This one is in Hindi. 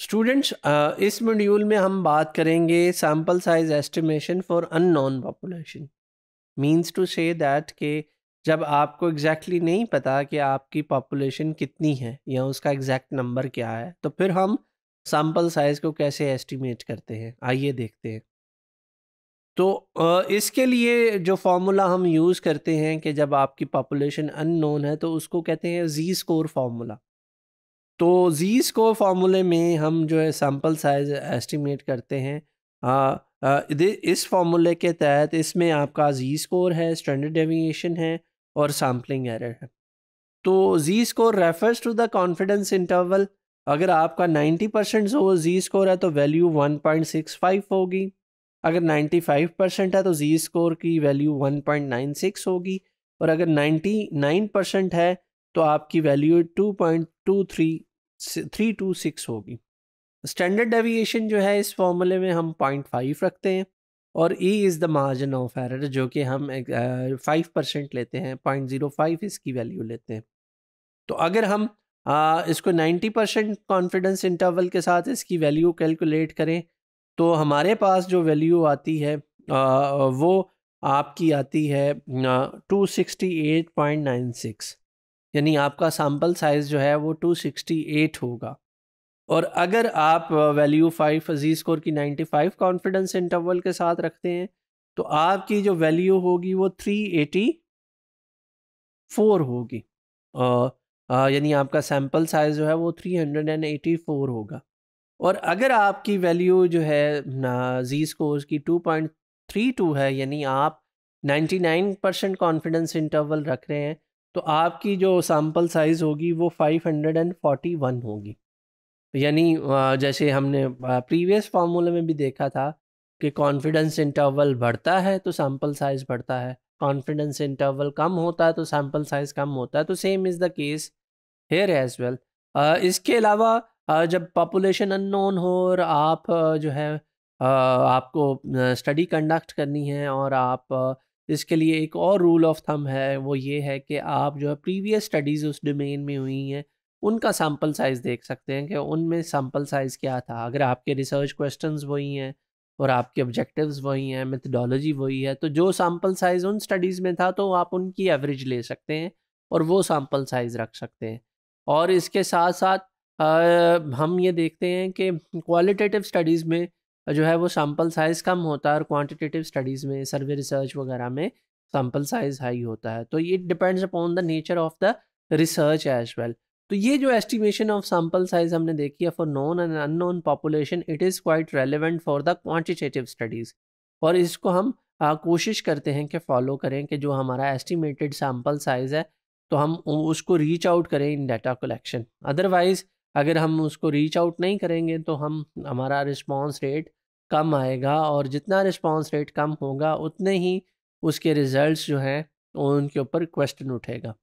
स्टूडेंट्स uh, इस मॉड्यूल में हम बात करेंगे sample size estimation for unknown population means to say that के जब आपको एग्जैक्टली exactly नहीं पता कि आपकी पॉपुलेशन कितनी है या उसका एग्जैक्ट नंबर क्या है तो फिर हम सैम्पल साइज़ को कैसे एस्टिमेट करते हैं आइए देखते हैं तो इसके लिए जो फार्मूला हम यूज़ करते हैं कि जब आपकी पॉपुलेशन अननोन है तो उसको कहते हैं जी स्कोर फार्मूला तो जी स्कोर फार्मूले में हम जो है सैम्पल साइज एस्टिमेट करते हैं आ, आ, इस फार्मूले के तहत इसमें आपका जी स्कोर है स्टैंडर्ड डेविएशन है और सैम्पलिंग एरर है तो Z score refers to the confidence interval अगर आपका 90 परसेंट जो जी स्कोर है तो वैल्यू 1.65 होगी अगर 95 परसेंट है तो जी स्कोर की वैल्यू 1.96 होगी और अगर 99 परसेंट है तो आपकी वैल्यू 2.23 थ्री टू सिक्स होगी स्टैंडर्ड डेविएशन जो है इस फॉर्मूले में हम पॉइंट फाइव रखते हैं और E is the margin of error जो कि हम फाइव परसेंट लेते हैं पॉइंट ज़ीरो फाइव इसकी वैल्यू लेते हैं तो अगर हम आ, इसको नाइन्टी परसेंट कॉन्फिडेंस इंटरवल के साथ इसकी वैल्यू कैलकुलेट करें तो हमारे पास जो वैल्यू आती है आ, वो आपकी आती है two sixty eight point nine six यानी आपका सैम्पल साइज़ जो है वो 268 होगा और अगर आप वैल्यू फाइव जी स्कोर की 95 कॉन्फिडेंस इंटरवल के साथ रखते हैं तो आपकी जो वैल्यू होगी वो 384 होगी यानी आपका सैम्पल साइज़ जो है वो 384 होगा और अगर आपकी वैल्यू जो है जी स्कोर की 2.32 है यानी आप 99 परसेंट कॉन्फिडेंस इंटरवल रख रहे हैं तो आपकी जो सैम्पल साइज़ होगी वो 541 होगी यानी जैसे हमने प्रीवियस फार्मूले में भी देखा था कि कॉन्फिडेंस इंटरवल बढ़ता है तो सैम्पल साइज़ बढ़ता है कॉन्फिडेंस इंटरवल कम होता है तो सैम्पल साइज़ कम होता है तो same is the case here as well इसके अलावा जब पॉपुलेशन अननोन हो और आप जो है आपको स्टडी कंडक्ट करनी है और आप इसके लिए एक और रूल ऑफ थम है वो ये है कि आप जो है प्रीवियस स्टडीज़ उस डोमेन में हुई हैं उनका सैम्पल साइज़ देख सकते हैं कि उनमें सैम्पल साइज़ क्या था अगर आपके रिसर्च क्वेश्चंस वही हैं और आपके ऑब्जेक्टिव्स वही हैं मेथडोलॉजी वही है तो जो सैम्पल साइज़ उन स्टडीज़ में था तो आप उनकी एवरेज ले सकते हैं और वो सैम्पल साइज़ रख सकते हैं और इसके साथ साथ आ, हम ये देखते हैं कि क्वालिटेटिव स्टडीज़ में जो है वो सैम्पल साइज़ कम होता है और क्वांटिटेटिव स्टडीज़ में सर्वे रिसर्च वगैरह में सैम्पल साइज़ हाई होता है तो it depends upon the nature of the research as well तो ये जो एस्टिमेशन ऑफ सैम्पल साइज हमने देखी है for known and unknown population it is quite relevant for the quantitative studies और इसको हम आ, कोशिश करते हैं कि फॉलो करें कि जो हमारा एस्टिमेटेड सैम्पल साइज़ है तो हम उसको रीच आउट करें इन डाटा कलेक्शन अदरवाइज़ अगर हम उसको रीच आउट नहीं करेंगे तो हम हमारा रिस्पॉन्स रेट कम आएगा और जितना रिस्पॉन्स रेट कम होगा उतने ही उसके रिज़ल्ट जो हैं उनके ऊपर क्वेश्चन उठेगा